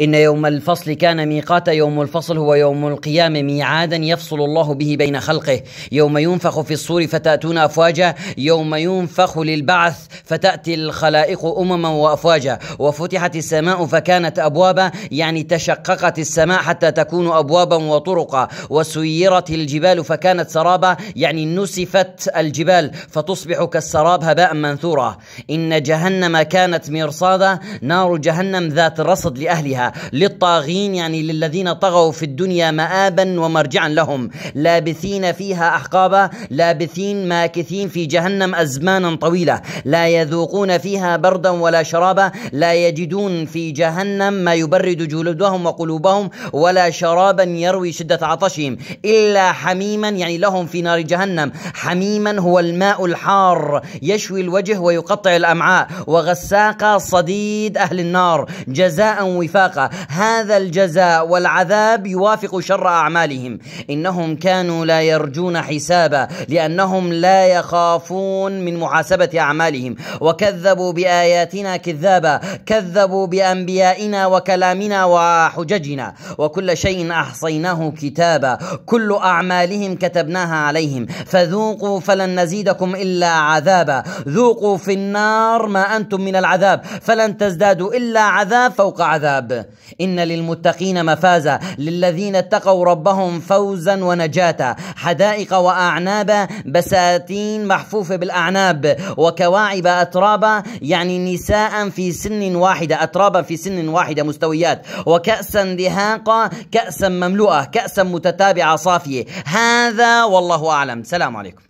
إن يوم الفصل كان ميقات يوم الفصل هو يوم القيامة ميعادا يفصل الله به بين خلقه يوم ينفخ في الصور فتأتون أفواجا يوم ينفخ للبعث فتأتي الخلائق أمما وأفواجا وفتحت السماء فكانت أبوابا يعني تشققت السماء حتى تكون أبوابا وطرقا وسيرت الجبال فكانت سرابا يعني نسفت الجبال فتصبح كالسراب هباء منثورا إن جهنم كانت مرصادا نار جهنم ذات رصد لأهلها للطاغين يعني للذين طغوا في الدنيا مآبا ومرجعا لهم لابثين فيها أحقابا لابثين ماكثين في جهنم أزمانا طويلة لا يذوقون فيها بردا ولا شرابا لا يجدون في جهنم ما يبرد جلودهم وقلوبهم ولا شرابا يروي شدة عطشهم إلا حميما يعني لهم في نار جهنم حميما هو الماء الحار يشوي الوجه ويقطع الأمعاء وغساقا صديد أهل النار جزاء وفاقا هذا الجزاء والعذاب يوافق شر أعمالهم إنهم كانوا لا يرجون حسابا لأنهم لا يخافون من محاسبة أعمالهم وكذبوا باياتنا كذابا كذبوا بانبيائنا وكلامنا وحججنا وكل شيء احصيناه كتابا كل اعمالهم كتبناها عليهم فذوقوا فلن نزيدكم الا عذابا ذوقوا في النار ما انتم من العذاب فلن تزدادوا الا عذاب فوق عذاب ان للمتقين مفازا للذين اتقوا ربهم فوزا ونجاة حدائق واعنابا بساتين محفوفه بالاعناب وكواعب وأترابا يعني نساء في سن واحدة أترابا في سن واحدة مستويات وكأسا دهاقا كأسا مملوءة كأسا متتابعة صافية هذا والله أعلم سلام عليكم